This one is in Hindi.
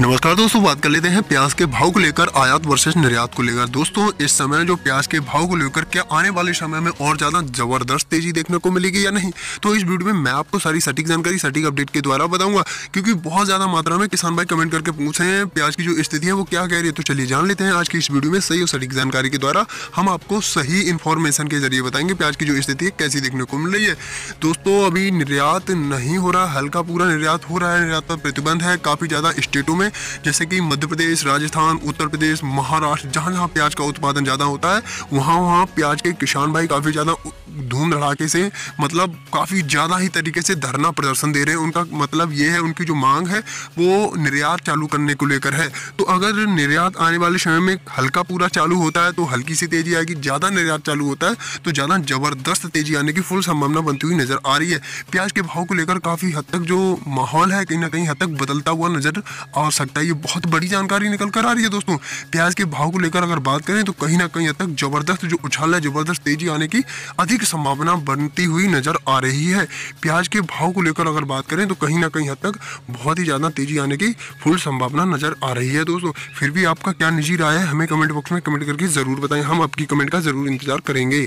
नमस्कार दोस्तों बात कर लेते हैं प्याज के भाव को लेकर आयात वर्सेस निर्यात को लेकर दोस्तों इस समय जो प्याज के भाव को लेकर क्या आने वाले समय में और ज्यादा जबरदस्त तेजी देखने को मिलेगी या नहीं तो इस वीडियो में मैं आपको सारी सटीक जानकारी सटीक अपडेट के द्वारा बताऊंगा क्योंकि बहुत ज्यादा मात्रा में किसान भाई कमेंट करके पूछ रहे हैं प्याज की जो स्थिति है वो क्या कह रही है तो चलिए जान लेते हैं आज की इस वीडियो में सही और सटीक जानकारी के द्वारा हम आपको सही इन्फॉर्मेशन के जरिए बताएंगे प्याज की जो स्थिति है कैसी देखने को मिल रही है दोस्तों अभी निर्यात नहीं हो रहा हल्का पूरा निर्यात हो रहा है निर्यात पर प्रतिबंध है काफी ज्यादा स्टेटों में में जैसे कि मध्य प्रदेश राजस्थान उत्तर प्रदेश महाराष्ट्र जहाँ जहाँ प्याज का उत्पादन ज़्यादा होता है वहाँ वहाँ प्याज के किसान भाई काफ़ी ज़्यादा धूम धड़ाके से मतलब काफ़ी ज़्यादा ही तरीके से धरना प्रदर्शन दे रहे हैं उनका मतलब ये है उनकी जो मांग है वो निर्यात चालू करने को लेकर है तो अगर निर्यात आने वाले समय में हल्का पूरा चालू होता है तो हल्की सी तेज़ी आएगी ज़्यादा निर्यात चालू होता है तो ज़्यादा ज़बरदस्त तेज़ी आने की फुल संभावना बनती हुई नज़र आ रही है प्याज के भाव को लेकर काफ़ी हद तक जो माहौल है कहीं ना कहीं हद तक बदलता हुआ नज़र आ सकता है ये बहुत बड़ी जानकारी निकल कर आ रही है दोस्तों प्याज के भाव को लेकर अगर बात करें तो कहीं ना कहीं हद तक जबरदस्त जो उछाल है जबरदस्त तेजी आने की अधिक संभावना बनती हुई नजर आ रही है प्याज के भाव को लेकर अगर बात करें तो कहीं ना कहीं हद तक बहुत ही ज़्यादा तेजी आने की फुल संभावना नजर आ रही है दोस्तों फिर भी आपका क्या निजी राय है हमें कमेंट बॉक्स में कमेंट करके ज़रूर बताएं हम आपकी कमेंट का ज़रूर इंतजार करेंगे